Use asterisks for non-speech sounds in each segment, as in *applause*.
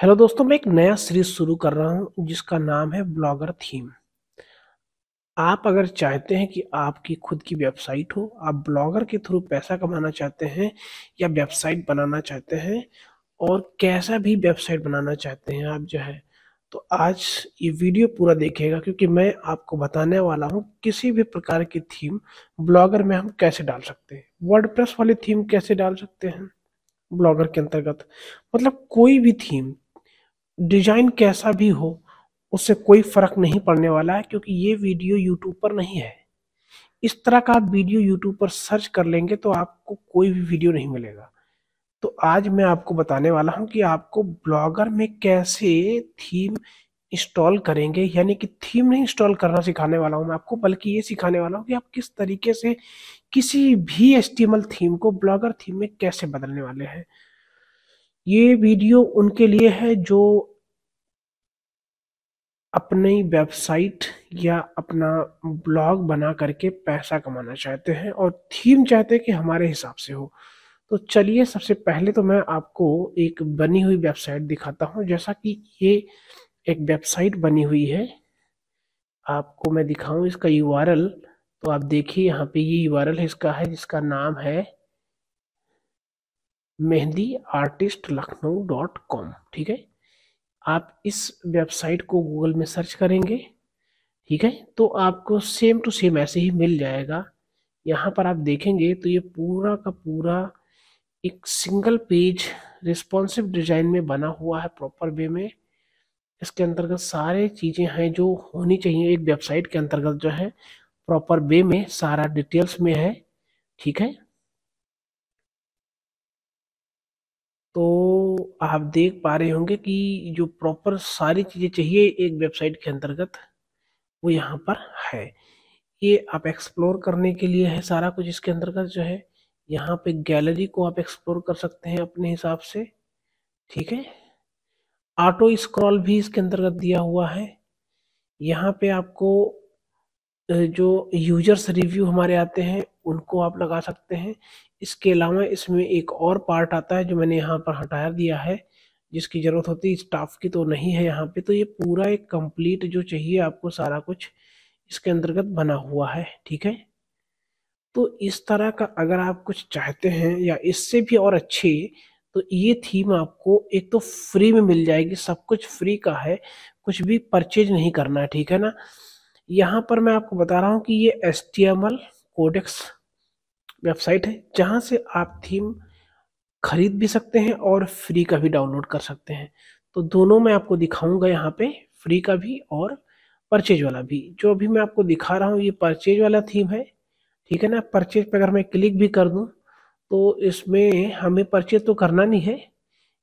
hello दोस्तों मैं एक नया सीरीज शुरू कर रहा हूं जिसका नाम है ब्लॉगर थीम आप अगर चाहते हैं कि आपकी खुद की वेबसाइट हो आप ब्लॉगर के थ्रू पैसा कमाना चाहते हैं या वेबसाइट बनाना चाहते हैं और कैसा भी वेबसाइट बनाना चाहते हैं आप जो है तो आज ये वीडियो पूरा देखिएगा क्योंकि मैं आपको बताने वाला हूँ किसी भी प्रकार की थीम ब्लॉगर में हम कैसे डाल सकते हैं वर्ड वाली थीम कैसे डाल सकते हैं ब्लॉगर के अंतर्गत मतलब कोई भी थीम डिजाइन कैसा भी हो उससे कोई फर्क नहीं पड़ने वाला है क्योंकि ये वीडियो यूट्यूब पर नहीं है इस तरह का आप वीडियो यूट्यूब पर सर्च कर लेंगे तो आपको कोई भी वीडियो नहीं मिलेगा तो आज मैं आपको बताने वाला हूं कि आपको ब्लॉगर में कैसे थीम इंस्टॉल करेंगे यानी कि थीम नहीं इंस्टॉल करना सिखाने वाला हूं मैं आपको बल्कि ये सिखाने वाला हूं कि आप किस तरीके से किसी भी एस थीम को ब्लॉगर थीम में कैसे बदलने वाले हैं ये वीडियो उनके लिए है जो अपनी वेबसाइट या अपना ब्लॉग बना करके पैसा कमाना चाहते हैं और थीम चाहते हैं कि हमारे हिसाब से हो तो चलिए सबसे पहले तो मैं आपको एक बनी हुई वेबसाइट दिखाता हूँ जैसा कि ये एक वेबसाइट बनी हुई है आपको मैं दिखाऊँ इसका यू तो आप देखिए यहाँ पे ये यू है इसका है जिसका नाम है mehndi artist Lucknow dot com ठीक है आप इस वेबसाइट को गूगल में सर्च करेंगे ठीक है तो आपको सेम टू सेम ऐसे ही मिल जाएगा यहाँ पर आप देखेंगे तो ये पूरा का पूरा एक सिंगल पेज रिस्पॉन्सिव डिजाइन में बना हुआ है प्रॉपर वे में इसके अंतर्गत सारे चीज़ें हैं जो होनी चाहिए एक वेबसाइट के अंतर्गत जो है प्रॉपर वे में सारा डिटेल्स में है ठीक है तो आप देख पा रहे होंगे कि जो प्रॉपर सारी चीज़ें चाहिए एक वेबसाइट के अंतर्गत वो यहाँ पर है ये आप एक्सप्लोर करने के लिए है सारा कुछ इसके अंतर्गत जो है यहाँ पे गैलरी को आप एक्सप्लोर कर सकते हैं अपने हिसाब से ठीक है ऑटो स्क्रॉल भी इसके अंतर्गत दिया हुआ है यहाँ पे आपको जो यूजर्स रिव्यू हमारे आते हैं उनको आप लगा सकते हैं इसके अलावा इसमें एक और पार्ट आता है जो मैंने यहाँ पर हटा दिया है जिसकी ज़रूरत होती है स्टाफ की तो नहीं है यहाँ पे तो ये पूरा एक कंप्लीट जो चाहिए आपको सारा कुछ इसके अंतर्गत बना हुआ है ठीक है तो इस तरह का अगर आप कुछ चाहते हैं या इससे भी और अच्छे तो ये थीम आपको एक तो फ्री में मिल जाएगी सब कुछ फ्री का है कुछ भी परचेज नहीं करना है ठीक है ना यहाँ पर मैं आपको बता रहा हूँ कि ये H T M L codex website है जहाँ से आप थीम खरीद भी सकते हैं और फ्री का भी डाउनलोड कर सकते हैं तो दोनों मैं आपको दिखाऊंगा यहाँ पे फ्री का भी और परचेज वाला भी जो अभी मैं आपको दिखा रहा हूँ ये परचेज वाला थीम है ठीक है ना परचेज पे अगर मैं क्लिक भी कर दूँ तो इसमें हमें परचेज तो करना नहीं है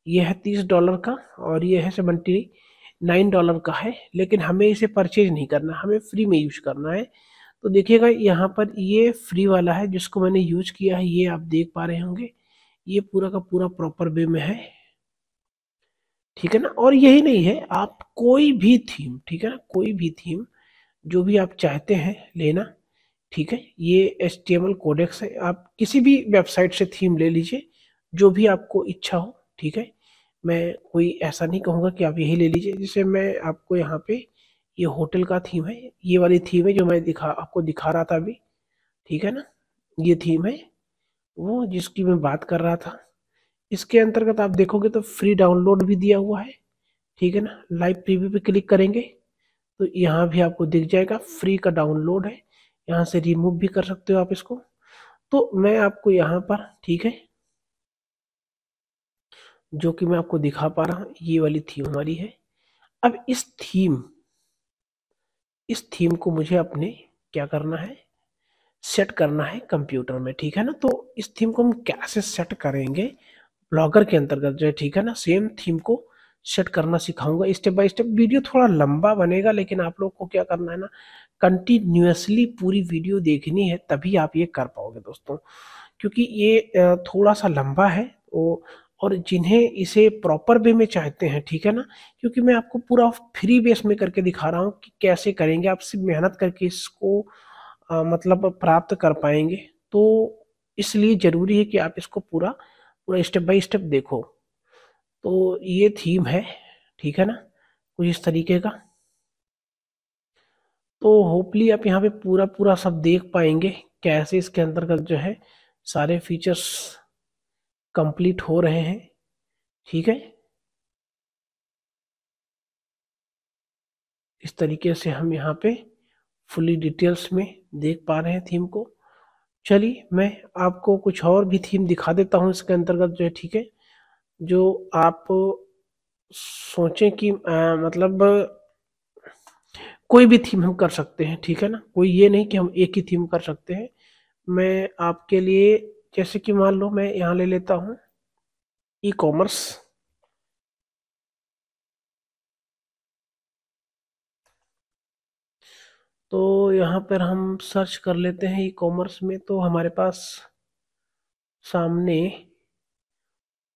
ये है तीस डॉलर का और ये है सेवेंटी नाइन डॉलर का है लेकिन हमें इसे परचेज नहीं करना हमें फ्री में यूज करना है तो देखिएगा यहाँ पर ये फ्री वाला है जिसको मैंने यूज किया है ये आप देख पा रहे होंगे ये पूरा का पूरा प्रॉपर वे में है ठीक है ना और यही नहीं है आप कोई भी थीम ठीक है ना कोई भी थीम जो भी आप चाहते हैं लेना ठीक है ये H T M L codex है आप किसी भी वेबसाइट से थीम ले लीजिए जो भी आपको इच्छा हो ठीक है मैं कोई ऐसा नहीं कहूँगा कि आप यही ले लीजिए जैसे मैं आपको यहाँ पे ये होटल का थीम है ये वाली थीम है जो मैं दिखा आपको दिखा रहा था अभी ठीक है ना ये थीम है वो जिसकी मैं बात कर रहा था इसके अंतर्गत आप देखोगे तो फ्री डाउनलोड भी दिया हुआ है ठीक है ना लाइव प्रीव्यू पे क्लिक करेंगे तो यहाँ भी आपको दिख जाएगा फ्री का डाउनलोड है यहाँ से रिमूव भी कर सकते हो आप इसको तो मैं आपको यहाँ पर ठीक है जो कि मैं आपको दिखा पा रहा हूँ ये वाली थीम हमारी है अब इस थीम इस थीम को मुझे अपने क्या करना है सेट करना है कंप्यूटर में ठीक है ना तो इस थीम को हम कैसे सेट करेंगे ब्लॉगर के अंतर्गत जो है ठीक है ना सेम थीम को सेट करना सिखाऊंगा स्टेप बाय स्टेप वीडियो थोड़ा लंबा बनेगा लेकिन आप लोग को क्या करना है ना कंटिन्यूसली पूरी वीडियो देखनी है तभी आप ये कर पाओगे दोस्तों क्योंकि ये थोड़ा सा लंबा है तो और जिन्हें इसे प्रॉपर वे में चाहते हैं ठीक है ना क्योंकि मैं आपको पूरा फ्री बेस में करके दिखा रहा हूँ कि कैसे करेंगे आप सिर्फ मेहनत करके इसको आ, मतलब प्राप्त कर पाएंगे तो इसलिए ज़रूरी है कि आप इसको पूरा पूरा स्टेप बाय स्टेप देखो तो ये थीम है ठीक है ना कुछ इस तरीके का तो होपली आप यहाँ पे पूरा पूरा सब देख पाएंगे कैसे इसके अंतर्गत जो है सारे फीचर्स कंप्लीट हो रहे हैं ठीक है इस तरीके से हम यहाँ पे फुली डिटेल्स में देख पा रहे हैं थीम को चलिए मैं आपको कुछ और भी थीम दिखा देता हूँ इसके अंतर्गत जो है ठीक है जो आप सोचें कि आ, मतलब कोई भी थीम हम कर सकते हैं ठीक है ना कोई ये नहीं कि हम एक ही थीम कर सकते हैं मैं आपके लिए जैसे कि मान लो मैं यहाँ ले लेता हूँ ई कॉमर्स तो यहाँ पर हम सर्च कर लेते हैं ई कॉमर्स में तो हमारे पास सामने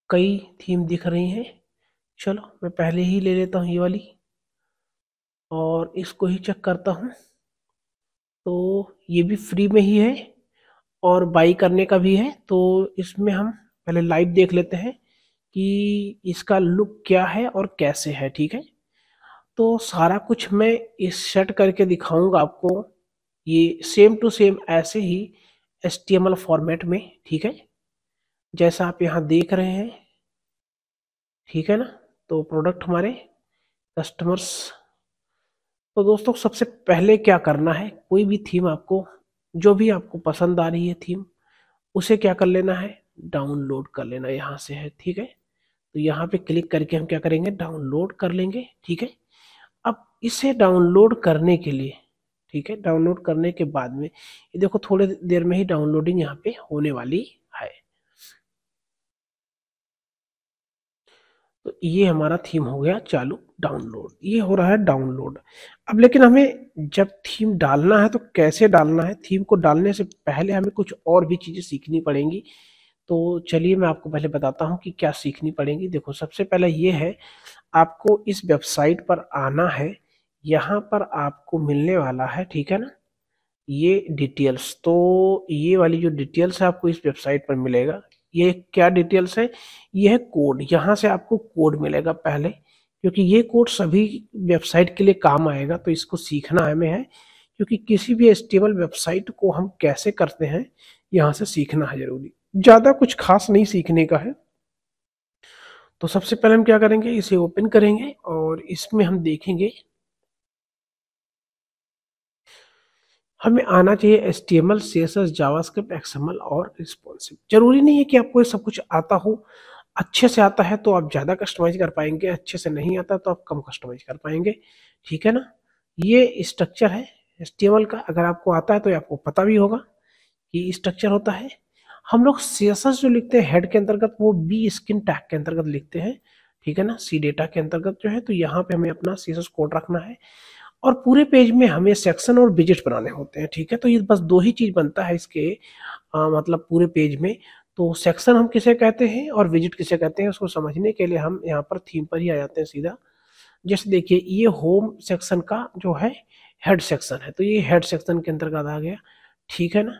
कई थीम दिख रही हैं चलो मैं पहले ही ले लेता हूँ ये वाली और इसको ही चेक करता हूँ तो ये भी फ्री में ही है और बाई करने का भी है तो इसमें हम पहले लाइव देख लेते हैं कि इसका लुक क्या है और कैसे है ठीक है तो सारा कुछ मैं इस सेट करके दिखाऊंगा आपको ये सेम टू सेम ऐसे ही एस फॉर्मेट में ठीक है जैसा आप यहाँ देख रहे हैं ठीक है ना तो प्रोडक्ट हमारे कस्टमर्स तो दोस्तों सबसे पहले क्या करना है कोई भी थीम आपको जो भी आपको पसंद आ रही है थीम उसे क्या कर लेना है डाउनलोड कर लेना यहाँ से है ठीक है तो यहाँ पे क्लिक करके हम क्या करेंगे डाउनलोड कर लेंगे ठीक है अब इसे डाउनलोड करने के लिए ठीक है डाउनलोड करने के बाद में ये देखो थोड़े देर में ही डाउनलोडिंग यहाँ पे होने वाली तो ये हमारा थीम हो गया चालू डाउनलोड ये हो रहा है डाउनलोड अब लेकिन हमें जब थीम डालना है तो कैसे डालना है थीम को डालने से पहले हमें कुछ और भी चीज़ें सीखनी पड़ेंगी तो चलिए मैं आपको पहले बताता हूँ कि क्या सीखनी पड़ेगी देखो सबसे पहले ये है आपको इस वेबसाइट पर आना है यहाँ पर आपको मिलने वाला है ठीक है ना ये डिटेल्स तो ये वाली जो डिटेल्स है आपको इस वेबसाइट पर मिलेगा ये क्या डिटेल्स है यह कोड यहाँ से आपको कोड मिलेगा पहले क्योंकि ये कोड सभी वेबसाइट के लिए काम आएगा तो इसको सीखना हमें है क्योंकि किसी भी एस्टेबल वेबसाइट को हम कैसे करते हैं यहाँ से सीखना है जरूरी ज़्यादा कुछ खास नहीं सीखने का है तो सबसे पहले हम क्या करेंगे इसे ओपन करेंगे और इसमें हम देखेंगे हमें आना चाहिए H T M L C S S JavaScript XML और रिस्पॉन्सिव जरूरी नहीं है कि आपको ये सब कुछ आता हो अच्छे से आता है तो आप ज़्यादा कस्टमाइज कर पाएंगे अच्छे से नहीं आता तो आप कम कस्टमाइज कर पाएंगे ठीक है ना ये स्ट्रक्चर है एस का अगर आपको आता है तो आपको पता भी होगा कि स्ट्रक्चर होता है हम लोग सी जो लिखते हैं हेड के अंतर्गत वो बी स्किन टैग के अंतर्गत लिखते हैं ठीक है ना सी डेटा के अंतर्गत जो है तो यहाँ पे हमें अपना सी कोड रखना है और पूरे पेज में हमें सेक्शन और विजिट बनाने होते हैं ठीक है तो ये बस दो ही चीज़ बनता है इसके आ, मतलब पूरे पेज में तो सेक्शन हम किसे कहते हैं और विजिट किसे कहते हैं उसको समझने के लिए हम यहाँ पर थीम पर ही आ जाते हैं सीधा जैसे देखिए ये होम सेक्शन का जो है हेड सेक्शन है तो ये हेड सेक्शन के अंतर्गत आ गया ठीक है ना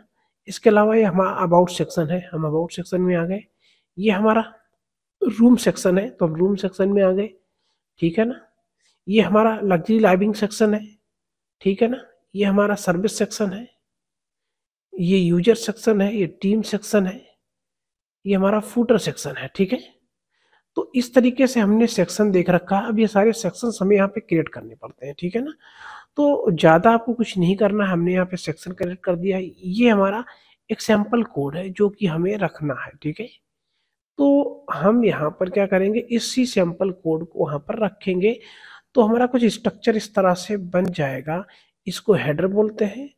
इसके अलावा ये हमारा अबाउट सेक्शन है हम अबाउट सेक्शन में आ गए ये हमारा रूम सेक्शन है तो हम रूम सेक्शन में आ गए ठीक है ना ये हमारा लग्जरी लाइविंग सेक्शन है ठीक है ना ये हमारा सर्विस सेक्शन है ये यूजर सेक्शन है ये टीम सेक्शन है ये हमारा फूटर सेक्शन है ठीक है तो इस तरीके से हमने सेक्शन देख रखा है अब ये सारे सेक्शन हमें यहाँ पे क्रिएट करने पड़ते हैं ठीक है ना तो ज़्यादा आपको कुछ नहीं करना है हमने यहाँ पे सेक्शन क्रिएट कर दिया है ये हमारा एक सैम्पल कोड है जो कि हमें रखना है ठीक है तो हम यहाँ पर क्या करेंगे इसी सैम्पल कोड को वहाँ पर रखेंगे तो हमारा कुछ स्ट्रक्चर इस तरह से बन जाएगा इसको हेडर बोलते हैं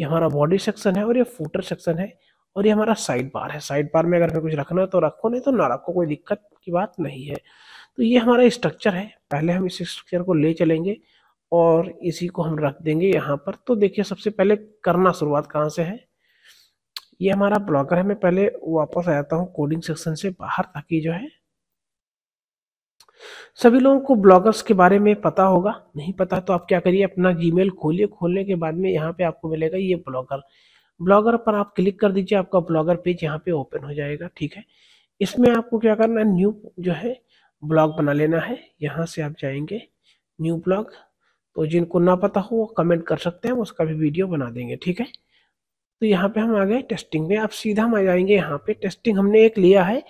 ये हमारा बॉडी सेक्शन है और ये फूटर सेक्शन है और ये हमारा साइड बार है साइड बार में अगर हमें कुछ रखना है तो रखो नहीं तो ना रखो कोई दिक्कत की बात नहीं है तो ये हमारा स्ट्रक्चर है पहले हम इस स्ट्रक्चर को ले चलेंगे और इसी को हम रख देंगे यहाँ पर तो देखिए सबसे पहले करना शुरुआत कहाँ से है ये हमारा ब्लॉकर है मैं पहले वापस आ जाता हूँ कोडिंग सेक्शन से बाहर ताकि जो है सभी लोगों को ब्लॉगर्स के बारे में पता होगा नहीं पता तो आप क्या करिए अपना जीमेल खोलिए खोलने के बाद में यहाँ पे आपको मिलेगा ये ब्लॉगर ब्लॉगर पर आप क्लिक कर दीजिए आपका ब्लॉगर पेज यहाँ पे ओपन हो जाएगा ठीक है इसमें आपको क्या करना है न्यू जो है ब्लॉग बना लेना है यहाँ से आप जाएंगे न्यू ब्लॉग तो जिनको ना पता हो वो कमेंट कर सकते हैं उसका भी वीडियो बना देंगे ठीक है तो यहाँ पे हम आ गए टेस्टिंग में आप सीधा हम आ जाएंगे यहाँ पे टेस्टिंग हमने एक लिया है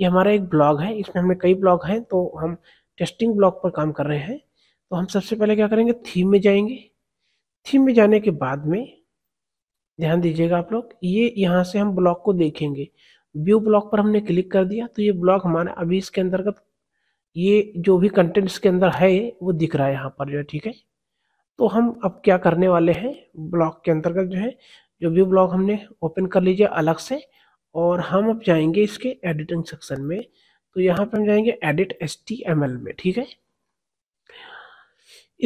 ये हमारा एक ब्लॉग है इसमें हमने कई ब्लॉग हैं तो हम टेस्टिंग ब्लॉग पर काम कर रहे हैं तो हम सबसे पहले क्या करेंगे थीम में जाएंगे थीम में जाने के बाद में ध्यान दीजिएगा आप लोग ये यहाँ से हम ब्लॉग को देखेंगे व्यू ब्लॉग पर हमने क्लिक कर दिया तो ये ब्लॉग हमारा अभी इसके अंतर्गत ये जो भी कंटेंट इसके अंदर है वो दिख रहा है यहाँ पर जो है ठीक है तो हम अब क्या करने वाले हैं ब्लॉग के अंतर्गत जो है जो व्यू ब्लॉग हमने ओपन कर लीजिए अलग से और हम अब जाएंगे इसके एडिटिंग सेक्शन में तो यहाँ पर हम जाएंगे एडिट एस में ठीक है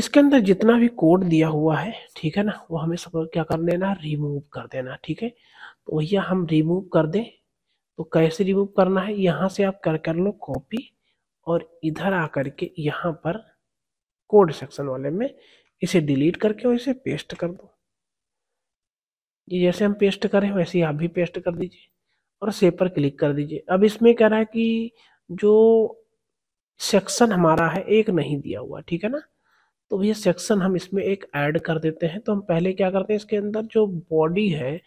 इसके अंदर जितना भी कोड दिया हुआ है ठीक है ना वो हमें सब क्या कर देना रिमूव कर देना ठीक है तो भैया हम रिमूव कर दें तो कैसे रिमूव करना है यहाँ से आप कर कर लो कॉपी और इधर आकर के यहाँ पर कोड सेक्शन वाले में इसे डिलीट करके और इसे पेस्ट कर दो ये जैसे हम पेस्ट करें वैसे ही आप भी पेस्ट कर दीजिए और सेव पर क्लिक कर दीजिए अब इसमें कह रहा है कि जो सेक्शन हमारा है एक नहीं दिया हुआ ठीक है ना तो भैया सेक्शन हम इसमें एक ऐड कर देते हैं तो हम पहले क्या करते हैं इसके अंदर जो बॉडी है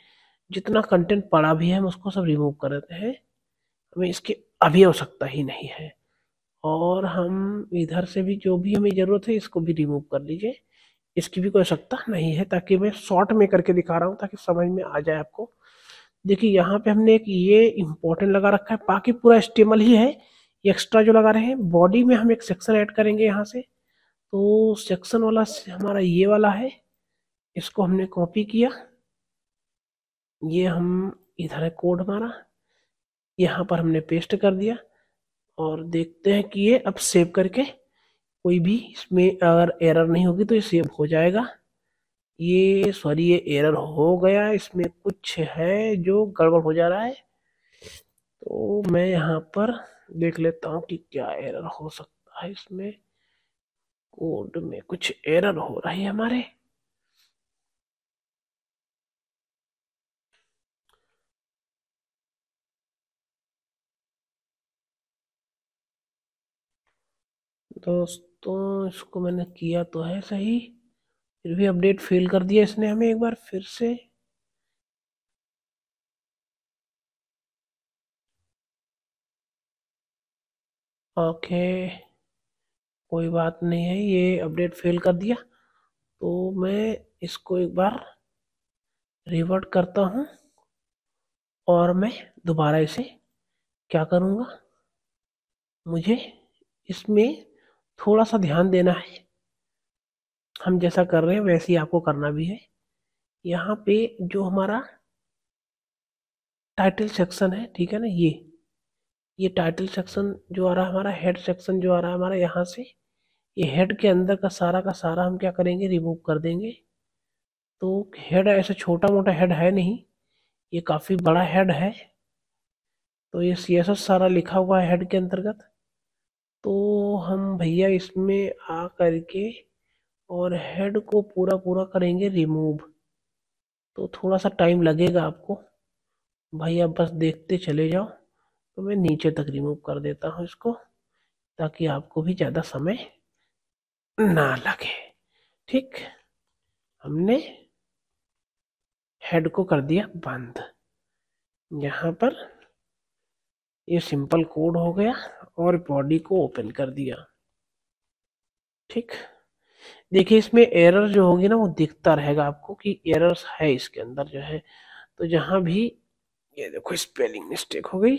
जितना कंटेंट पड़ा भी है हम उसको सब रिमूव कर देते हैं हमें इसकी अभी आवश्यकता ही नहीं है और हम इधर से भी जो भी हमें ज़रूरत है इसको भी रिमूव कर लीजिए इसकी भी कोई आवश्यकता नहीं है ताकि मैं शॉर्ट में करके दिखा रहा हूँ ताकि समझ में आ जाए आपको देखिए यहाँ पे हमने एक ये इम्पोर्टेंट लगा रखा है बाकी पूरा स्टेबल ही है एक्स्ट्रा जो लगा रहे हैं बॉडी में हम एक सेक्शन ऐड करेंगे यहाँ से तो सेक्शन वाला से हमारा ये वाला है इसको हमने कॉपी किया ये हम इधर है कोड हमारा यहाँ पर हमने पेस्ट कर दिया और देखते हैं कि ये अब सेव करके कोई भी इसमें अगर एरर नहीं होगी तो ये सेव हो जाएगा ये सॉरी ये एरर हो गया इसमें कुछ है जो गड़बड़ हो जा रहा है तो मैं यहाँ पर देख लेता हूँ कि क्या एरर हो सकता है इसमें कोड में कुछ एरर हो रही है हमारे दोस्तों इसको मैंने किया तो है सही फिर भी अपडेट फेल कर दिया इसने हमें एक बार फिर से ओके कोई बात नहीं है ये अपडेट फेल कर दिया तो मैं इसको एक बार रिवर्ट करता हूँ और मैं दोबारा इसे क्या करूँगा मुझे इसमें थोड़ा सा ध्यान देना है हम जैसा कर रहे हैं वैसे ही आपको करना भी है यहाँ पे जो हमारा टाइटल सेक्शन है ठीक है ना ये ये टाइटल सेक्शन जो आ रहा है हमारा हेड सेक्शन जो आ रहा है हमारा यहाँ से ये हेड के अंदर का सारा का सारा हम क्या करेंगे रिमूव कर देंगे तो हेड ऐसा छोटा मोटा हेड है नहीं ये काफ़ी बड़ा हेड है तो ये सी सारा लिखा हुआ है हेड के अंतर्गत तो हम भैया इसमें आ करके और हेड को पूरा पूरा करेंगे रिमूव तो थोड़ा सा टाइम लगेगा आपको भाई आप बस देखते चले जाओ तो मैं नीचे तक रिमूव कर देता हूँ इसको ताकि आपको भी ज़्यादा समय ना लगे ठीक हमने हेड को कर दिया बंद यहाँ पर ये सिंपल कोड हो गया और बॉडी को ओपन कर दिया ठीक देखिए इसमें एरर जो होगी ना वो दिखता रहेगा आपको कि एरर्स है इसके अंदर जो है तो जहां भी ये देखो स्पेलिंग मिस्टेक हो गई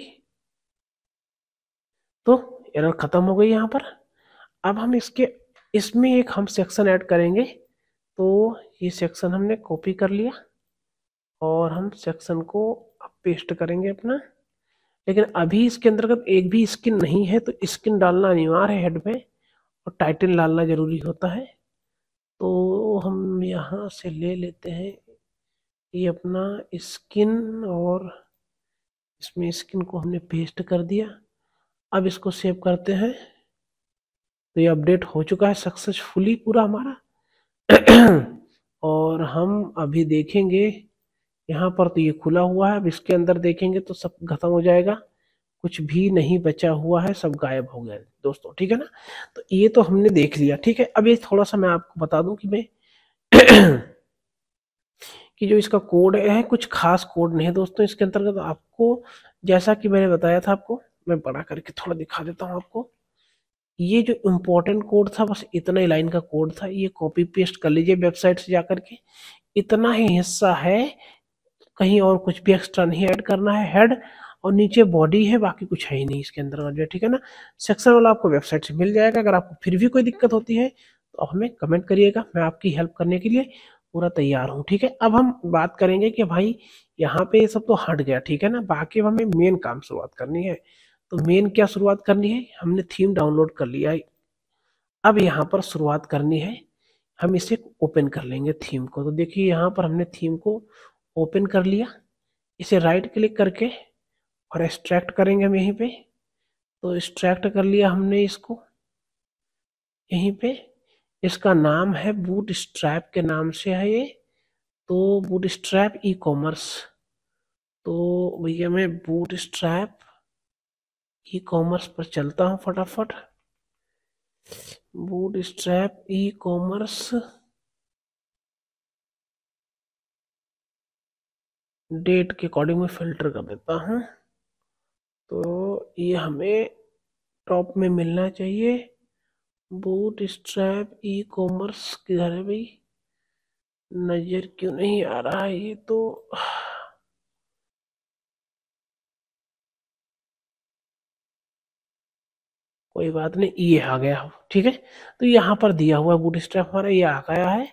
तो एरर खत्म हो गई यहाँ पर अब हम इसके इसमें एक हम सेक्शन ऐड करेंगे तो ये सेक्शन हमने कॉपी कर लिया और हम सेक्शन को पेस्ट करेंगे अपना लेकिन अभी इसके अंतर्गत एक भी स्किन नहीं है तो स्किन डालना अनिवार्य है हेड में और टाइटल डालना जरूरी होता है तो हम यहाँ से ले लेते हैं ये अपना स्किन और इसमें स्किन को हमने पेस्ट कर दिया अब इसको सेव करते हैं तो ये अपडेट हो चुका है सक्सेसफुली पूरा हमारा और हम अभी देखेंगे यहाँ पर तो ये खुला हुआ है अब इसके अंदर देखेंगे तो सब खत्म हो जाएगा कुछ भी नहीं बचा हुआ है सब गायब हो गया दोस्तों ठीक है ना तो ये तो हमने देख लिया ठीक है अब ये थोड़ा सा मैं आपको बता दूं कि मैं *clears throat* कि जो इसका कोड है कुछ खास कोड नहीं है दोस्तों इसके अंतर्गत तो आपको जैसा कि मैंने बताया था आपको मैं बड़ा करके थोड़ा दिखा देता हूँ आपको ये जो इम्पोर्टेंट कोड था बस इतना ही लाइन का कोड था ये कॉपी पेस्ट कर लीजिए वेबसाइट से जाकर के इतना ही हिस्सा है कहीं और कुछ भी एक्स्ट्रा नहीं ऐड करना है हेड और नीचे बॉडी है बाकी कुछ है ही नहीं इसके अंदर जो ठीक है ना सेक्शन वाला आपको वेबसाइट से मिल जाएगा अगर आपको फिर भी कोई दिक्कत होती है तो आप हमें कमेंट करिएगा मैं आपकी हेल्प करने के लिए पूरा तैयार हूँ ठीक है अब हम बात करेंगे कि भाई यहाँ पे ये सब तो हट गया ठीक है ना बाकी हमें मेन काम शुरुआत करनी है तो मेन क्या शुरुआत करनी है हमने थीम डाउनलोड कर लिया है अब यहाँ पर शुरुआत करनी है हम इसे ओपन कर लेंगे थीम को तो देखिए यहाँ पर हमने थीम को ओपन कर लिया इसे राइट क्लिक करके और एक्सट्रैक्ट करेंगे हम यहीं पे तो एक्सट्रैक्ट कर लिया हमने इसको यहीं पे इसका नाम है बूट स्ट्रैप के नाम से है ये तो बूट स्ट्रैप ई कॉमर्स तो भैया मैं बूट स्ट्रैप ई कॉमर्स पर चलता हूँ फटाफट bootstrap ecommerce date के अकॉर्डिंग में फिल्टर कर देता हूँ तो ये हमें टॉप में मिलना चाहिए बूट स्ट्रैप ई कॉमर्स किधर है भाई नज़र क्यों नहीं आ रहा है ये तो कोई बात नहीं ये आ गया ठीक है तो यहाँ पर दिया हुआ बूट स्ट्रैप हमारा ये आ गया है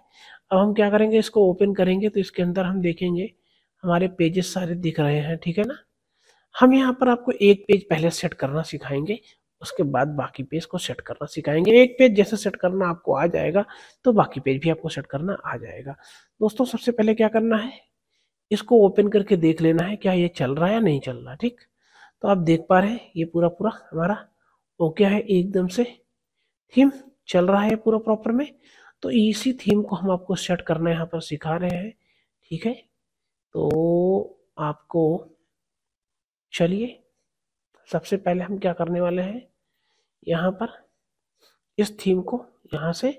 अब हम क्या करेंगे इसको ओपन करेंगे तो इसके अंदर हम देखेंगे हमारे पेजेस सारे दिख रहे हैं ठीक है ना हम यहाँ पर आपको एक पेज पहले सेट करना सिखाएंगे उसके बाद बाकी पेज को सेट करना सिखाएंगे एक पेज जैसे सेट करना आपको आ जाएगा तो बाकी पेज भी आपको सेट करना आ जाएगा दोस्तों सबसे पहले क्या करना है इसको ओपन करके देख लेना है क्या ये चल रहा है या नहीं चल रहा ठीक तो आप देख पा रहे हैं ये पूरा पूरा हमारा ओके है एकदम से थीम चल रहा है पूरा प्रॉपर में तो इसी थीम को हम आपको सेट करना यहाँ पर सिखा रहे हैं ठीक है तो आपको चलिए सबसे पहले हम क्या करने वाले हैं यहाँ पर इस थीम को यहाँ से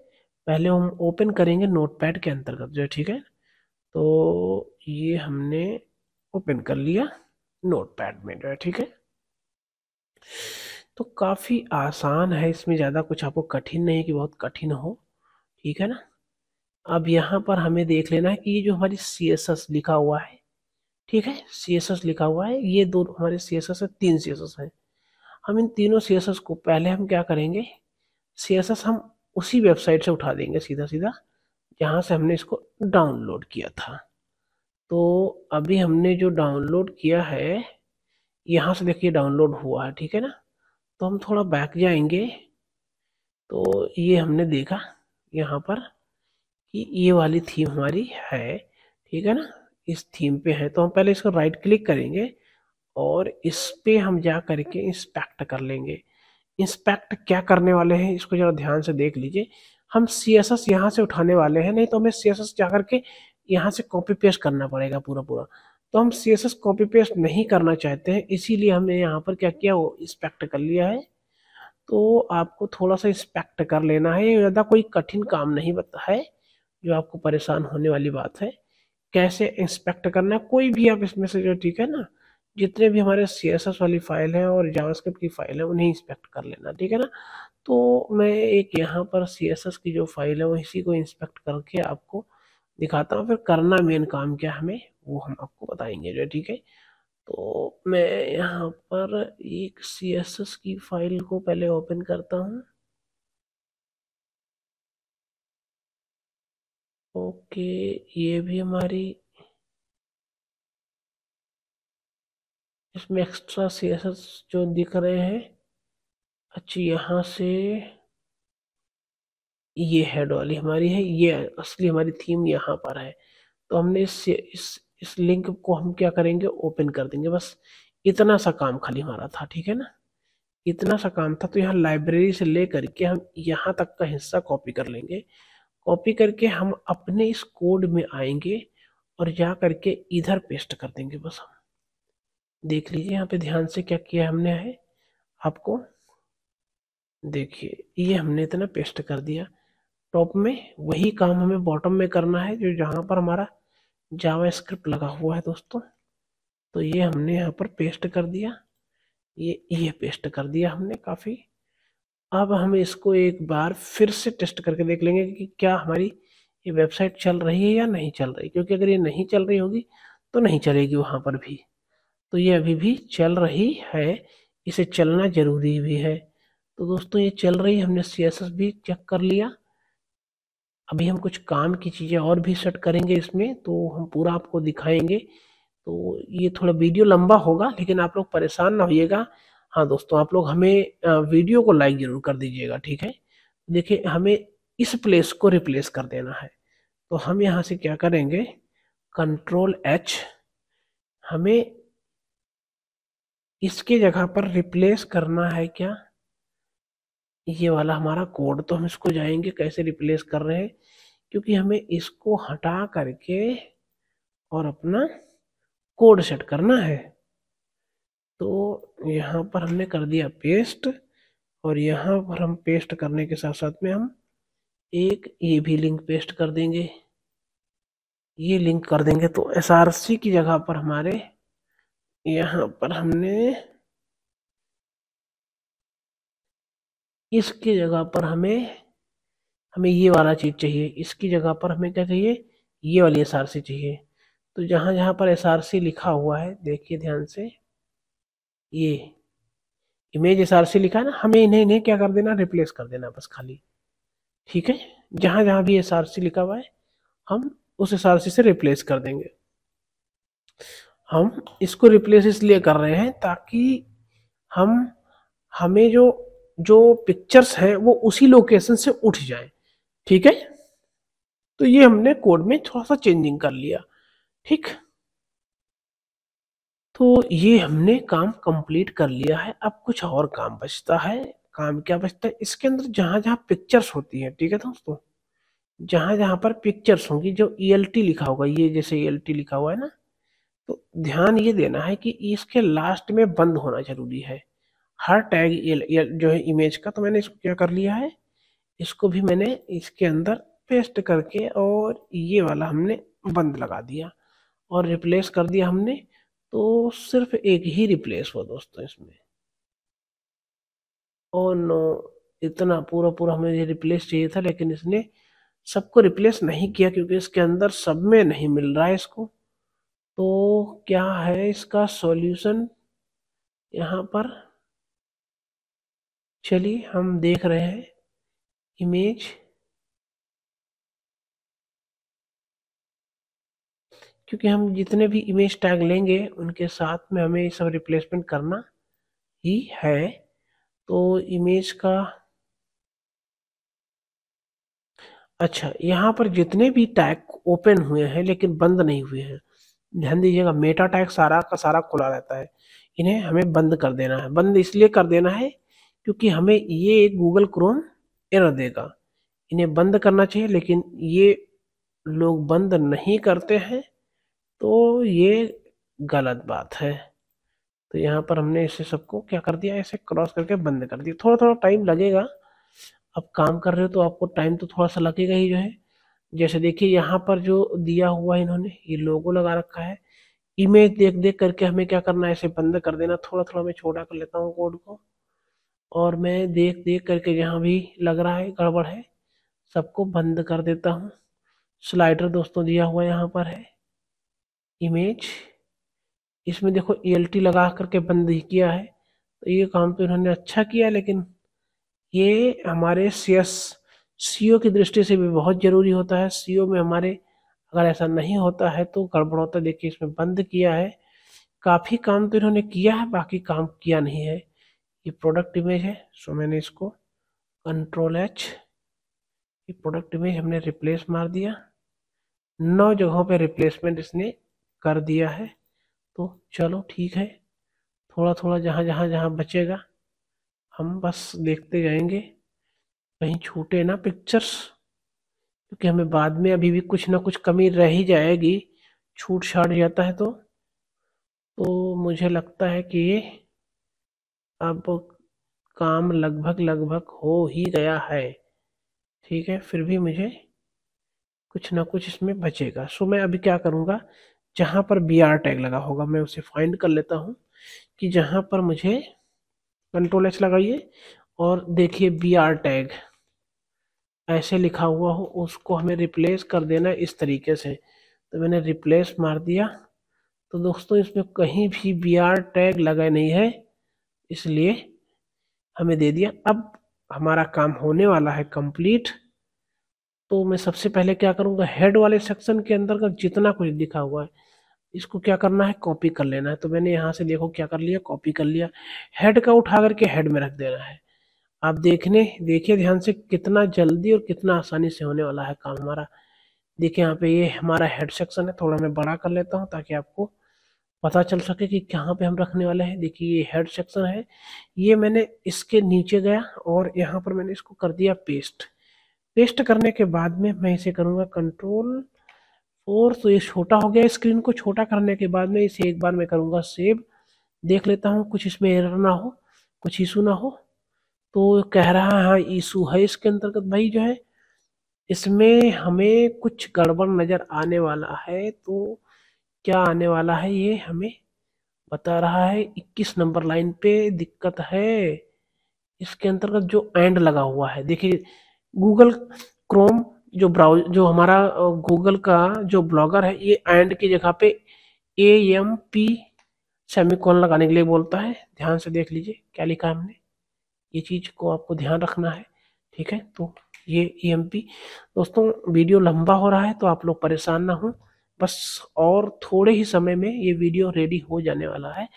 पहले हम ओपन करेंगे नोटपैड के अंतर्गत जो ठीक है तो ये हमने ओपन कर लिया नोटपैड में जो है ठीक है तो काफ़ी आसान है इसमें ज़्यादा कुछ आपको कठिन नहीं है कि बहुत कठिन हो ठीक है ना अब यहाँ पर हमें देख लेना है कि ये जो हमारी सी लिखा हुआ है ठीक है सी एस एस लिखा हुआ है ये दो हमारे सी एस एस है तीन सी एस एस है हम इन तीनों सी एस एस को पहले हम क्या करेंगे सी एस एस हम उसी वेबसाइट से उठा देंगे सीधा सीधा जहाँ से हमने इसको डाउनलोड किया था तो अभी हमने जो डाउनलोड किया है यहाँ से देखिए डाउनलोड हुआ है ठीक है ना तो हम थोड़ा बैक जाएंगे तो ये हमने देखा यहाँ पर कि ये वाली थीम हमारी है ठीक है ना इस थीम पे है तो हम पहले इसको राइट क्लिक करेंगे और इस पे हम जा करके इंस्पेक्ट कर लेंगे इंस्पेक्ट क्या करने वाले हैं इसको ज़रा ध्यान से देख लीजिए हम सी एस एस यहाँ से उठाने वाले हैं नहीं तो हमें सी एस एस जा करके यहाँ से कॉपी पेस्ट करना पड़ेगा पूरा पूरा तो हम C S S copy paste नहीं करना चाहते हैं इसीलिए हमने यहाँ पर क्या किया वो इंस्पेक्ट कर लिया है तो आपको थोड़ा सा इंस्पेक्ट कर लेना है ज़्यादा कोई कठिन काम नहीं बता है जो आपको परेशान होने वाली बात है कैसे इंस्पेक्ट करना है कोई भी आप इसमें से जो ठीक है ना जितने भी हमारे सी एस एस वाली फाइल है और जावास्क्रिप्ट की फाइल है उन्हें इंस्पेक्ट कर लेना ठीक है ना तो मैं एक यहाँ पर सी एस एस की जो फाइल है वो इसी को इंस्पेक्ट करके आपको दिखाता हूँ फिर करना मेन काम क्या हमें वो हम आपको बताएंगे जो ठीक है तो मैं यहाँ पर एक सी एस एस की फाइल को पहले ओपन करता हूँ ओके ये भी हमारी इसमें एक्स्ट्रा सी जो दिख रहे हैं अच्छा यहाँ से ये हेड वाली हमारी है ये असली हमारी थीम यहाँ पर है तो हमने इस इस इस लिंक को हम क्या करेंगे ओपन कर देंगे बस इतना सा काम खाली हमारा था ठीक है ना इतना सा काम था तो यहाँ लाइब्रेरी से लेकर के हम यहाँ तक का हिस्सा कॉपी कर लेंगे कॉपी करके हम अपने इस कोड में आएंगे और जा करके इधर पेस्ट कर देंगे बस हम देख लीजिए यहाँ पे ध्यान से क्या किया हमने है आपको देखिए ये हमने इतना पेस्ट कर दिया टॉप में वही काम हमें बॉटम में करना है जो जहाँ पर हमारा जावा स्क्रिप्ट लगा हुआ है दोस्तों तो ये हमने यहाँ पर पेस्ट कर दिया ये ये पेस्ट कर दिया हमने काफ़ी अब हम इसको एक बार फिर से टेस्ट करके देख लेंगे कि क्या हमारी ये वेबसाइट चल रही है या नहीं चल रही क्योंकि अगर ये नहीं चल रही होगी तो नहीं चलेगी वहाँ पर भी तो ये अभी भी चल रही है इसे चलना ज़रूरी भी है तो दोस्तों ये चल रही हमने सी भी चेक कर लिया अभी हम कुछ काम की चीज़ें और भी सेट करेंगे इसमें तो हम पूरा आपको दिखाएंगे तो ये थोड़ा वीडियो लंबा होगा लेकिन आप लोग परेशान ना होइएगा हाँ दोस्तों आप लोग हमें वीडियो को लाइक जरूर कर दीजिएगा ठीक है देखिए हमें इस प्लेस को रिप्लेस कर देना है तो हम यहाँ से क्या करेंगे कंट्रोल एच हमें इसके जगह पर रिप्लेस करना है क्या ये वाला हमारा कोड तो हम इसको जाएंगे कैसे रिप्लेस कर रहे हैं क्योंकि हमें इसको हटा करके और अपना कोड सेट करना है तो यहाँ पर हमने कर दिया पेस्ट और यहाँ पर हम पेस्ट करने के साथ साथ में हम एक ये भी लिंक पेस्ट कर देंगे ये लिंक कर देंगे तो एस आर सी की जगह पर हमारे यहाँ पर हमने इसकी जगह पर हमें हमें ये वाला चीज़ चाहिए इसकी जगह पर हमें क्या चाहिए ये वाली एस आर सी चाहिए तो जहाँ जहाँ पर एस आर सी लिखा हुआ है देखिए ध्यान से ये इमेज एस आर सी लिखा है ना हमें इन्हें इन्हें क्या कर देना रिप्लेस कर देना बस खाली ठीक है जहाँ जहाँ भी एस आर सी लिखा हुआ है हम उस एस आर सी से रिप्लेस कर देंगे हम इसको रिप्लेस इसलिए कर रहे हैं ताकि हम हमें जो जो पिक्चर्स हैं वो उसी लोकेशन से उठ जाए ठीक है तो ये हमने कोड में थोड़ा सा चेंजिंग कर लिया ठीक तो ये हमने काम कंप्लीट कर लिया है अब कुछ और काम बचता है काम क्या बचता है इसके अंदर जहाँ जहाँ पिक्चर्स होती है ठीक है दोस्तों जहाँ जहाँ पर पिक्चर्स होंगी जो ई e लिखा होगा ये जैसे ई e लिखा हुआ है ना तो ध्यान ये देना है कि इसके लास्ट में बंद होना जरूरी है हर टैग e जो है इमेज का तो मैंने इसको क्या कर लिया है इसको भी मैंने इसके अंदर पेस्ट करके और ये वाला हमने बंद लगा दिया और रिप्लेस कर दिया हमने तो सिर्फ एक ही रिप्लेस हुआ दोस्तों इसमें और नो इतना पूरा पूरा हमें ये रिप्लेस चाहिए था लेकिन इसने सबको रिप्लेस नहीं किया क्योंकि इसके अंदर सब में नहीं मिल रहा है इसको तो क्या है इसका सॉल्यूशन यहाँ पर चलिए हम देख रहे हैं इमेज क्योंकि हम जितने भी इमेज टैग लेंगे उनके साथ में हमें सब रिप्लेसमेंट करना ही है तो इमेज का अच्छा यहाँ पर जितने भी टैग ओपन हुए हैं लेकिन बंद नहीं हुए हैं ध्यान दीजिएगा मेटा टैग सारा का सारा खुला रहता है इन्हें हमें बंद कर देना है बंद इसलिए कर देना है क्योंकि हमें ये गूगल क्रोम एरर देगा इन्हें बंद करना चाहिए लेकिन ये लोग बंद नहीं करते हैं तो ये गलत बात है तो यहाँ पर हमने इसे सबको क्या कर दिया इसे क्रॉस करके बंद कर दिया थोड़ा थोड़ा टाइम लगेगा अब काम कर रहे हो तो आपको टाइम तो थोड़ा सा लगेगा ही जो है जैसे देखिए यहाँ पर जो दिया हुआ है इन्होंने ये लोगो लगा रखा है इमेज देख देख करके हमें क्या करना है इसे बंद कर देना थोड़ा थोड़ा मैं छोटा कर लेता हूँ कोड को और मैं देख देख करके जहाँ भी लग रहा है गड़बड़ है सबको बंद कर देता हूँ स्लाइडर दोस्तों दिया हुआ यहाँ पर है इमेज इसमें देखो ई लगा करके बंद ही किया है तो ये काम तो इन्होंने अच्छा किया लेकिन ये हमारे सी एस ओ की दृष्टि से भी बहुत ज़रूरी होता है ओ में हमारे अगर ऐसा नहीं होता है तो गड़बड़ होता देखिए इसमें बंद किया है काफ़ी काम तो इन्होंने किया है बाकी काम किया नहीं है ये प्रोडक्ट इमेज है सो मैंने इसको कंट्रोल एच ये प्रोडक्ट इमेज हमने रिप्लेस मार दिया नौ जगहों पे रिप्लेसमेंट इसने कर दिया है तो चलो ठीक है थोड़ा थोड़ा जहाँ जहाँ जहाँ बचेगा हम बस देखते जाएंगे कहीं छूटे ना पिक्चर्स क्योंकि हमें बाद में अभी भी कुछ ना कुछ कमी रह ही जाएगी छूट छाट जाता है तो तो मुझे लगता है कि अब काम लगभग लगभग हो ही गया है ठीक है फिर भी मुझे कुछ ना कुछ इसमें बचेगा सो मैं अभी क्या करूँगा जहाँ पर बी आर टैग लगा होगा मैं उसे फाइंड कर लेता हूँ कि जहाँ पर मुझे कंट्रोल एच लगाइए और देखिए बी आर टैग ऐसे लिखा हुआ हो उसको हमें रिप्लेस कर देना इस तरीके से तो मैंने रिप्लेस मार दिया तो दोस्तों इसमें कहीं भी बी आर टैग लगा नहीं है इसलिए हमें दे दिया अब हमारा काम होने वाला है कंप्लीट तो मैं सबसे पहले क्या करूँगा हेड वाले सेक्शन के अंदर का जितना कुछ लिखा हुआ है इसको क्या करना है कॉपी कर लेना है तो मैंने यहाँ से देखो क्या कर लिया कॉपी कर लिया हेड का उठा करके हेड में रख देना है आप देखने देखिए ध्यान से कितना जल्दी और कितना आसानी से होने वाला है काम हमारा देखिए यहाँ पे ये हमारा हेड सेक्शन है थोड़ा मैं बड़ा कर लेता हूँ ताकि आपको पता चल सके कि कहाँ पे हम रखने वाले हैं देखिए ये हेड सेक्शन है ये मैंने इसके नीचे गया और यहाँ पर मैंने इसको कर दिया पेस्ट पेस्ट करने के बाद में मैं इसे करूँगा कंट्रोल और तो ये छोटा हो गया स्क्रीन को छोटा करने के बाद में इसे एक बार मैं करूँगा सेव देख लेता हूँ कुछ इसमें एरर ना हो कुछ इशू ना हो तो कह रहा हाँ इशू है इसके अंतर्गत भाई जो है इसमें हमें कुछ गड़बड़ नज़र आने वाला है तो क्या आने वाला है ये हमें बता रहा है 21 नंबर लाइन पे दिक्कत है इसके अंतर्गत जो एंड लगा हुआ है देखिए गूगल क्रोम जो ब्राउज जो हमारा गूगल का जो ब्लॉगर है ये एंड की जगह पे ए एम पी सेमिकोन लगाने के लिए बोलता है ध्यान से देख लीजिए क्या लिखा है हमने ये चीज़ को आपको ध्यान रखना है ठीक है तो ये ए एम पी दोस्तों वीडियो लंबा हो रहा है तो आप लोग परेशान ना हो बस और थोड़े ही समय में ये वीडियो रेडी हो जाने वाला है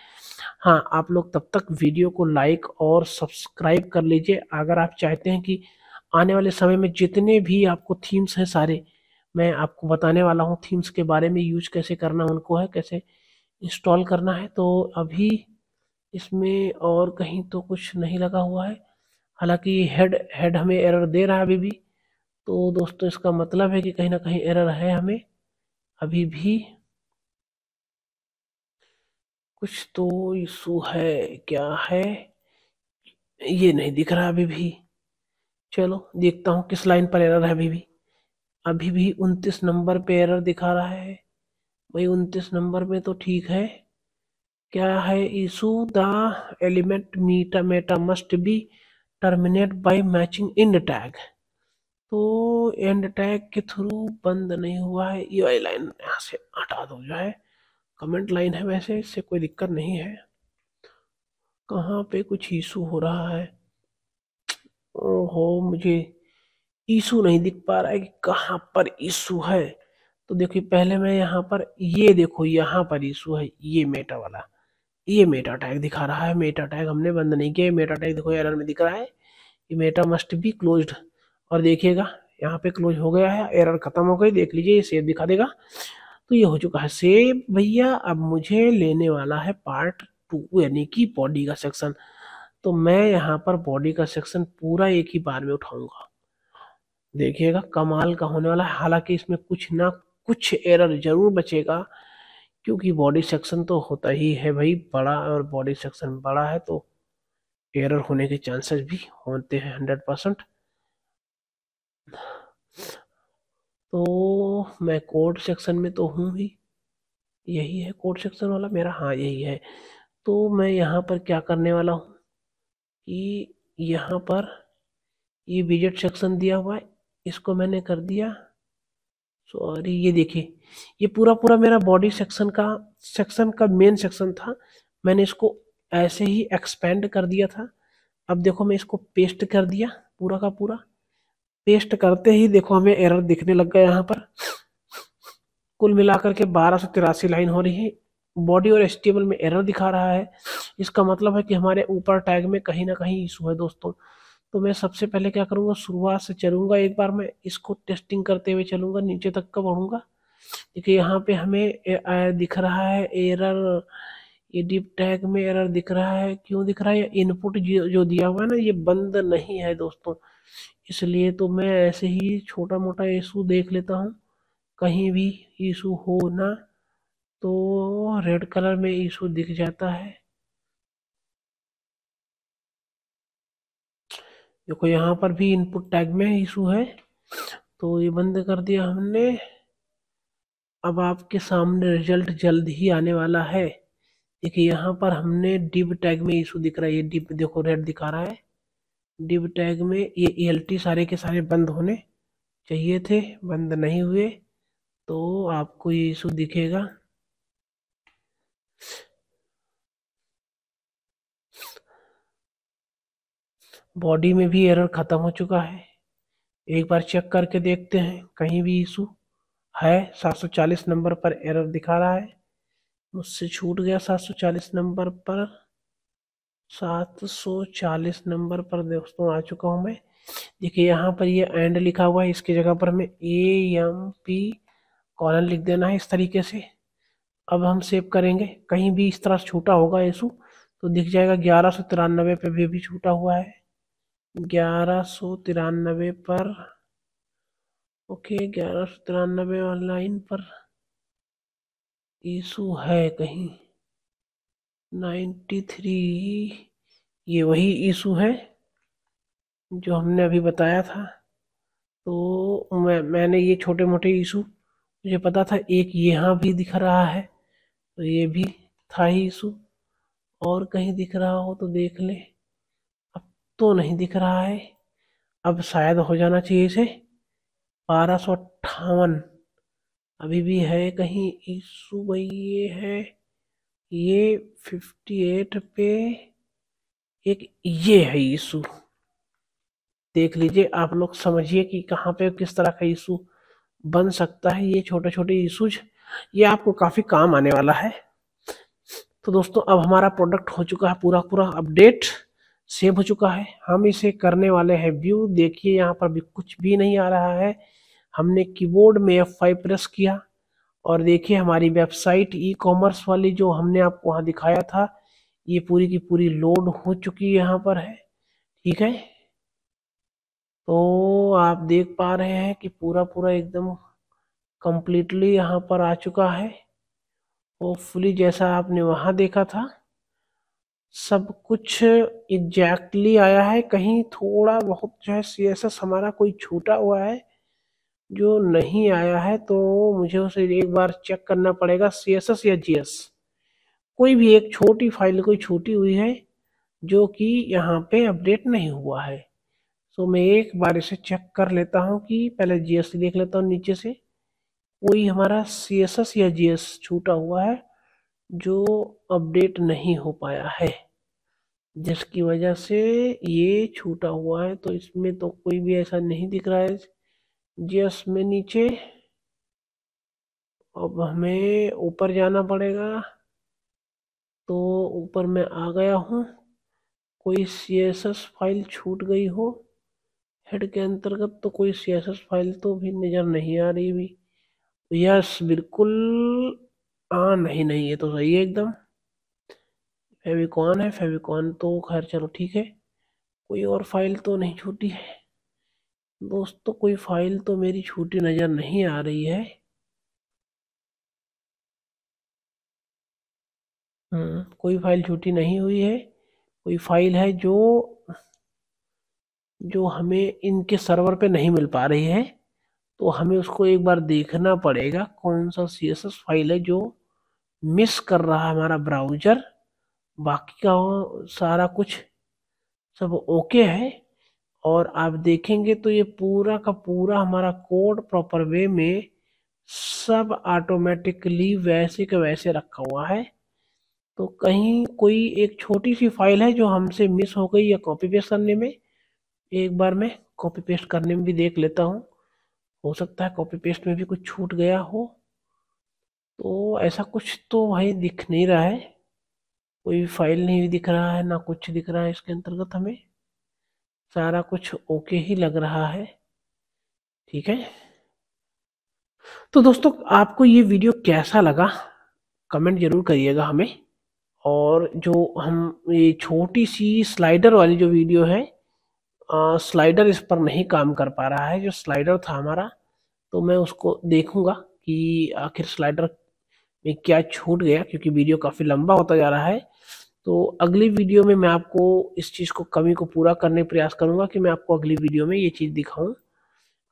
हाँ आप लोग तब तक वीडियो को लाइक और सब्सक्राइब कर लीजिए अगर आप चाहते हैं कि आने वाले समय में जितने भी आपको थीम्स हैं सारे मैं आपको बताने वाला हूँ थीम्स के बारे में यूज कैसे करना उनको है कैसे इंस्टॉल करना है तो अभी इसमें और कहीं तो कुछ नहीं लगा हुआ है हालांकि हेड हेड हमें एरर दे रहा है अभी भी तो दोस्तों इसका मतलब है कि कहीं ना कहीं एरर है हमें अभी भी कुछ तो इशू है क्या है ये नहीं दिख रहा अभी भी चलो देखता हूँ किस लाइन पर एरर है अभी भी अभी भी उनतीस नंबर पे एरर दिखा रहा है भाई उनतीस नंबर में तो ठीक है क्या है issue the element meta meta must be terminated by matching end tag तो एंड टैग के थ्रू बंद नहीं हुआ है ये वाली लाइन यहाँ से हटा दो जो है कमेंट लाइन है वैसे इससे कोई दिक्कत नहीं है कहाँ पे कुछ इशू हो रहा है हो मुझे ईशू नहीं दिख पा रहा है कि कहाँ पर ईशू है तो देखिए पहले मैं यहाँ पर ये देखो यहाँ पर ईशू है ये मेटा वाला ये मेटा टैग दिखा रहा है मेटा टैग हमने बंद नहीं किया मेटा टैग देखो एरर में दिख रहा है ये मेटा मस्ट बी क्लोज्ड और देखिएगा यहाँ पे क्लोज हो गया है एरर खत्म हो गई देख लीजिए ये सेव दिखा देगा तो ये हो चुका है सेव भैया अब मुझे लेने वाला है पार्ट टू यानी कि बॉडी का सेक्शन तो मैं यहाँ पर बॉडी का सेक्शन पूरा एक ही बार में उठाऊंगा देखिएगा कमाल का होने वाला है हालांकि इसमें कुछ ना कुछ एरर जरूर बचेगा क्योंकि बॉडी सेक्शन तो होता ही है भाई बड़ा और बॉडी सेक्शन बड़ा है तो एरर होने के चांसेस भी होते हैं हंड्रेड परसेंट तो मैं कोर्ट सेक्शन में तो हूँ ही यही है कोर्ट सेक्शन वाला मेरा हाँ यही है तो मैं यहाँ पर क्या करने वाला हूँ कि यहाँ पर ये विजिट सेक्शन दिया हुआ है इसको मैंने कर दिया सॉरी ये देखिए ये पूरा पूरा मेरा बॉडी सेक्शन का सेक्शन का मेन सेक्शन था मैंने इसको ऐसे ही एक्सपेंड कर दिया था अब देखो मैं इसको पेस्ट कर दिया पूरा का पूरा पेस्ट करते ही देखो हमें एरर दिखने लग गया यहाँ पर कुल मिलाकर के बारह सौ तिरासी लाइन हो रही है बॉडी और एस में एरर दिखा रहा है इसका मतलब है कि हमारे ऊपर टैग में कहीं ना कहीं इशू है दोस्तों तो मैं सबसे पहले क्या करूँगा शुरुआत से चलूँगा एक बार मैं इसको टेस्टिंग करते हुए चलूँगा नीचे तक का बढ़ूँगा देखिए यहाँ पे हमें दिख रहा है एरर ये डीप टैग में एरर दिख रहा है क्यों दिख रहा है इनपुट जो दिया हुआ है ना ये बंद नहीं है दोस्तों इसलिए तो मैं ऐसे ही छोटा मोटा इशू देख लेता हूँ कहीं भी इशू हो ना तो रेड कलर में इशू दिख जाता है देखो यहाँ पर भी इनपुट टैग में इशू है तो ये बंद कर दिया हमने अब आपके सामने रिजल्ट जल्द ही आने वाला है देखिए यहाँ पर हमने डिब टैग में इशू दिख रहा है ये डिब देखो रेड दिखा रहा है डिब टैग में ये ई e सारे के सारे बंद होने चाहिए थे बंद नहीं हुए तो आपको ये इशू दिखेगा बॉडी में भी एरर खत्म हो चुका है एक बार चेक करके देखते हैं कहीं भी इशू है 740 नंबर पर एरर दिखा रहा है मुझसे छूट गया 740 नंबर पर 740 नंबर पर दोस्तों आ चुका हूं मैं देखिए यहाँ पर ये एंड लिखा हुआ है इसकी जगह पर हमें ए एम पी कॉलन लिख देना है इस तरीके से अब हम सेव करेंगे कहीं भी इस तरह छूटा होगा ये तो दिख जाएगा ग्यारह सौ तिरानबे पर भी अभी छूटा हुआ है ग्यारह सौ तिरानबे पर ओके ग्यारह सौ तिरानबे ऑनलाइन पर यीशु है कहीं नाइन्टी थ्री ये वही ईशू है जो हमने अभी बताया था तो मैं मैंने ये छोटे मोटे ईशू मुझे पता था एक यहाँ भी दिख रहा है तो ये भी था ही इशू और कहीं दिख रहा हो तो देख ले अब तो नहीं दिख रहा है अब शायद हो जाना चाहिए इसे बारह सौ अट्ठावन अभी भी है कहीं इशू भाई ये है ये फिफ्टी एट पे एक ये है इशू देख लीजिए आप लोग समझिए कि कहाँ पे किस तरह का इशू बन सकता है ये छोटे छोटे इशूज ये आपको काफ़ी काम आने वाला है तो दोस्तों अब हमारा प्रोडक्ट हो चुका है पूरा पूरा अपडेट सेव हो चुका है हम इसे करने वाले हैं व्यू देखिए यहाँ पर भी कुछ भी नहीं आ रहा है हमने कीबोर्ड में F5 प्रेस किया और देखिए हमारी वेबसाइट ई कॉमर्स वाली जो हमने आपको वहाँ दिखाया था ये पूरी की पूरी लोड हो चुकी यहाँ पर है ठीक है तो आप देख पा रहे हैं कि पूरा पूरा एकदम कम्प्लीटली यहाँ पर आ चुका है वो फुली जैसा आपने वहाँ देखा था सब कुछ एग्जैक्टली exactly आया है कहीं थोड़ा बहुत जो है सी एस एस हमारा कोई छूटा हुआ है जो नहीं आया है तो मुझे उसे एक बार चेक करना पड़ेगा सी एस एस या जी एस कोई भी एक छोटी फाइल कोई छूटी हुई है जो कि यहाँ पे अपडेट नहीं हुआ है सो मैं एक बार इसे चेक कर लेता हूँ कि पहले जी एस देख लेता हूँ नीचे से वही हमारा सी एस एस या जी एस छूटा हुआ है जो अपडेट नहीं हो पाया है जिसकी वजह से ये छूटा हुआ है तो इसमें तो कोई भी ऐसा नहीं दिख रहा है जी एस में नीचे अब हमें ऊपर जाना पड़ेगा तो ऊपर मैं आ गया हूँ कोई सी एस एस फाइल छूट गई हो हेड के अंतर्गत तो कोई सी एस एस फाइल तो भी नज़र नहीं आ रही भी तो यस बिल्कुल हाँ नहीं नहीं ये तो सही है एकदम फेविकॉन है फेविकॉन तो खैर चलो ठीक है कोई और फाइल तो नहीं छूटी है दोस्तों तो कोई फाइल तो मेरी छूटी नज़र नहीं आ रही है हम्म, कोई फाइल छूटी नहीं हुई है कोई फाइल है जो जो हमें इनके सर्वर पे नहीं मिल पा रही है तो हमें उसको एक बार देखना पड़ेगा कौन सा सी एस एस फाइल है जो मिस कर रहा है हमारा ब्राउजर बाकी का सारा कुछ सब ओके है और आप देखेंगे तो ये पूरा का पूरा हमारा कोड प्रॉपर वे में सब ऑटोमेटिकली वैसे के वैसे रखा हुआ है तो कहीं कोई एक छोटी सी फाइल है जो हमसे मिस हो गई या कॉपी पेस्ट करने में एक बार मैं कॉपी पेस्ट करने में भी देख लेता हूँ हो सकता है कॉपी पेस्ट में भी कुछ छूट गया हो तो ऐसा कुछ तो भाई दिख नहीं रहा है कोई फाइल नहीं दिख रहा है ना कुछ दिख रहा है इसके अंतर्गत हमें सारा कुछ ओके ही लग रहा है ठीक है तो दोस्तों आपको ये वीडियो कैसा लगा कमेंट जरूर करिएगा हमें और जो हम ये छोटी सी स्लाइडर वाली जो वीडियो है स्लाइडर इस पर नहीं काम कर पा रहा है जो स्लाइडर था हमारा तो मैं उसको देखूंगा कि आखिर स्लाइडर में क्या छूट गया क्योंकि वीडियो काफ़ी लंबा होता जा रहा है तो अगली वीडियो में मैं आपको इस चीज़ को कमी को पूरा करने प्रयास करूंगा कि मैं आपको अगली वीडियो में ये चीज़ दिखाऊँ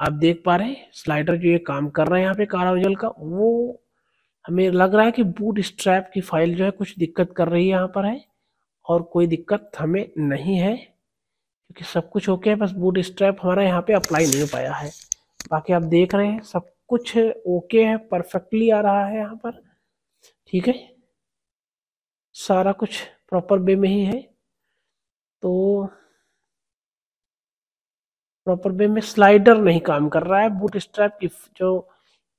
आप देख पा रहे हैं स्लाइडर जो ये काम कर रहा है यहाँ पे काराउजल का वो हमें लग रहा है कि बूट स्ट्रैप की फाइल जो है कुछ दिक्कत कर रही है यहाँ पर है और कोई दिक्कत हमें नहीं है क्योंकि सब कुछ ओके है बस बूट स्ट्रैप हमारा यहाँ पे अप्लाई नहीं हो पाया है बाकी आप देख रहे हैं सब कुछ ओके है परफेक्टली आ रहा है यहाँ पर ठीक है सारा कुछ प्रॉपर वे में ही है तो प्रॉपर वे में स्लाइडर नहीं काम कर रहा है बूट स्ट्रैप की जो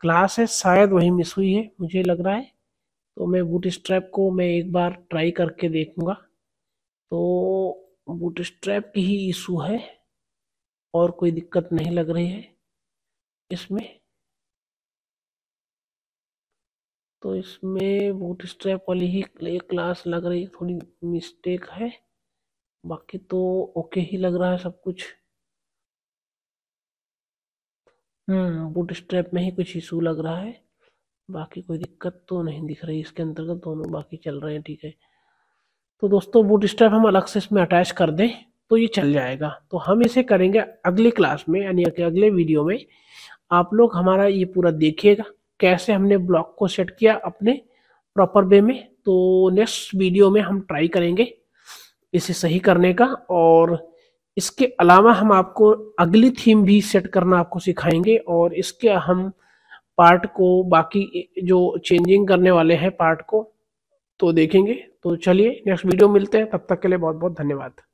क्लास है शायद वही मिस हुई है मुझे लग रहा है तो मैं बूट स्ट्रैप को मैं एक बार ट्राई करके देखूंगा तो बूटस्ट्रैप की ही इशू है और कोई दिक्कत नहीं लग रही है इसमें तो इसमें बूटस्ट्रैप वाली ही क्लास लग रही है थोड़ी मिस्टेक है बाकी तो ओके ही लग रहा है सब कुछ हम्म बूटस्ट्रैप में ही कुछ इशू लग रहा है बाकी कोई दिक्कत तो नहीं दिख रही इसके अंतर्गत दोनों बाकी चल रहे हैं ठीक है तो दोस्तों बूट स्ट्रैप हम अलग से इसमें अटैच कर दें तो ये चल जाएगा तो हम इसे करेंगे अगली क्लास में यानी कि अगले वीडियो में आप लोग हमारा ये पूरा देखिएगा कैसे हमने ब्लॉक को सेट किया अपने प्रॉपर वे में तो नेक्स्ट वीडियो में हम ट्राई करेंगे इसे सही करने का और इसके अलावा हम आपको अगली थीम भी सेट करना आपको सिखाएंगे और इसके हम पार्ट को बाकी जो चेंजिंग करने वाले हैं पार्ट को तो देखेंगे तो चलिए नेक्स्ट वीडियो मिलते हैं तब तक के लिए बहुत बहुत धन्यवाद